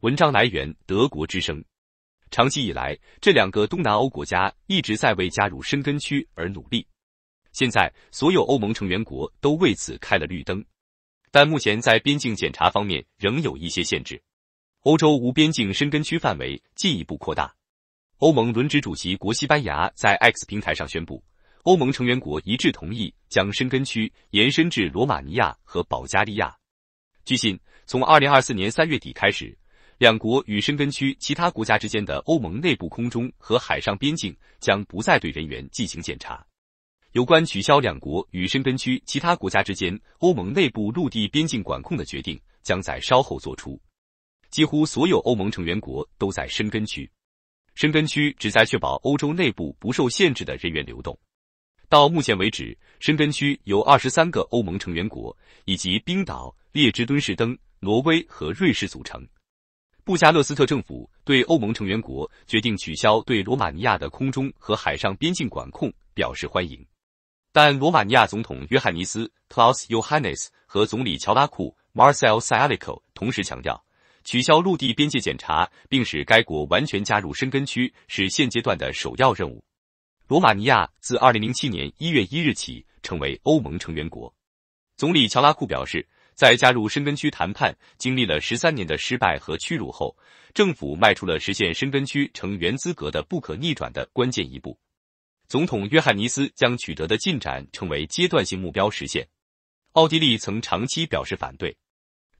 文章来源：德国之声。长期以来，这两个东南欧国家一直在为加入深根区而努力。现在，所有欧盟成员国都为此开了绿灯，但目前在边境检查方面仍有一些限制。欧洲无边境深根区范围进一步扩大。欧盟轮值主席国西班牙在 X 平台上宣布，欧盟成员国一致同意将深根区延伸至罗马尼亚和保加利亚。据信，从二零二四年三月底开始。两国与申根区其他国家之间的欧盟内部空中和海上边境将不再对人员进行检查。有关取消两国与申根区其他国家之间欧盟内部陆地边境管控的决定，将在稍后作出。几乎所有欧盟成员国都在申根区。申根区旨在确保欧洲内部不受限制的人员流动。到目前为止，申根区由二十三个欧盟成员国以及冰岛、列支敦士登、挪威和瑞士组成。布加勒斯特政府对欧盟成员国决定取消对罗马尼亚的空中和海上边境管控表示欢迎，但罗马尼亚总统约翰尼斯 Klaus Johannes 和总理乔拉库 Marcel s i a l i c o 同时强调，取消陆地边界检查并使该国完全加入申根区是现阶段的首要任务。罗马尼亚自2007年1月1日起成为欧盟成员国，总理乔拉库表示。在加入申根区谈判经历了十三年的失败和屈辱后，政府迈出了实现申根区成员资格的不可逆转的关键一步。总统约翰尼斯将取得的进展称为阶段性目标实现。奥地利曾长期表示反对。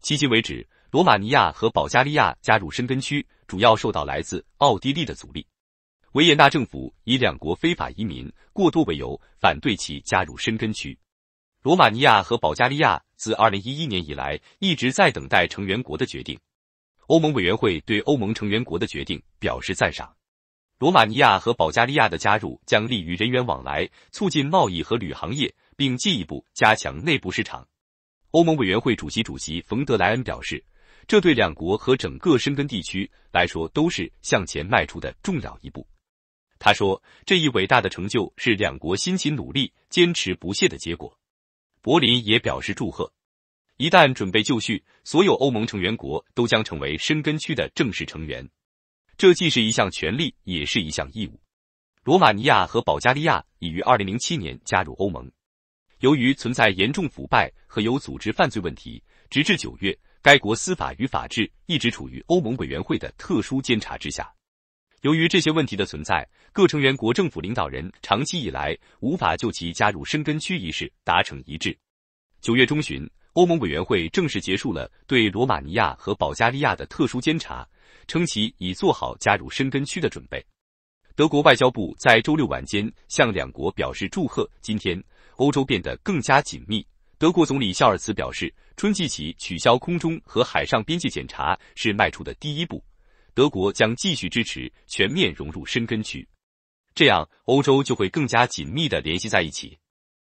迄今为止，罗马尼亚和保加利亚加入申根区主要受到来自奥地利的阻力。维也纳政府以两国非法移民过多为由，反对其加入申根区。罗马尼亚和保加利亚自二零一一年以来一直在等待成员国的决定。欧盟委员会对欧盟成员国的决定表示赞赏。罗马尼亚和保加利亚的加入将利于人员往来，促进贸易和旅行业，并进一步加强内部市场。欧盟委员会主席主席冯德莱恩表示，这对两国和整个深根地区来说都是向前迈出的重要一步。他说，这一伟大的成就是两国辛勤努力、坚持不懈的结果。柏林也表示祝贺。一旦准备就绪，所有欧盟成员国都将成为深根区的正式成员。这既是一项权利，也是一项义务。罗马尼亚和保加利亚已于二零零七年加入欧盟。由于存在严重腐败和有组织犯罪问题，直至九月，该国司法与法治一直处于欧盟委员会的特殊监察之下。由于这些问题的存在，各成员国政府领导人长期以来无法就其加入申根区一事达成一致。九月中旬，欧盟委员会正式结束了对罗马尼亚和保加利亚的特殊监察，称其已做好加入申根区的准备。德国外交部在周六晚间向两国表示祝贺。今天，欧洲变得更加紧密。德国总理肖尔茨表示，春季起取消空中和海上边界检查是迈出的第一步。德国将继续支持全面融入深根区，这样欧洲就会更加紧密的联系在一起。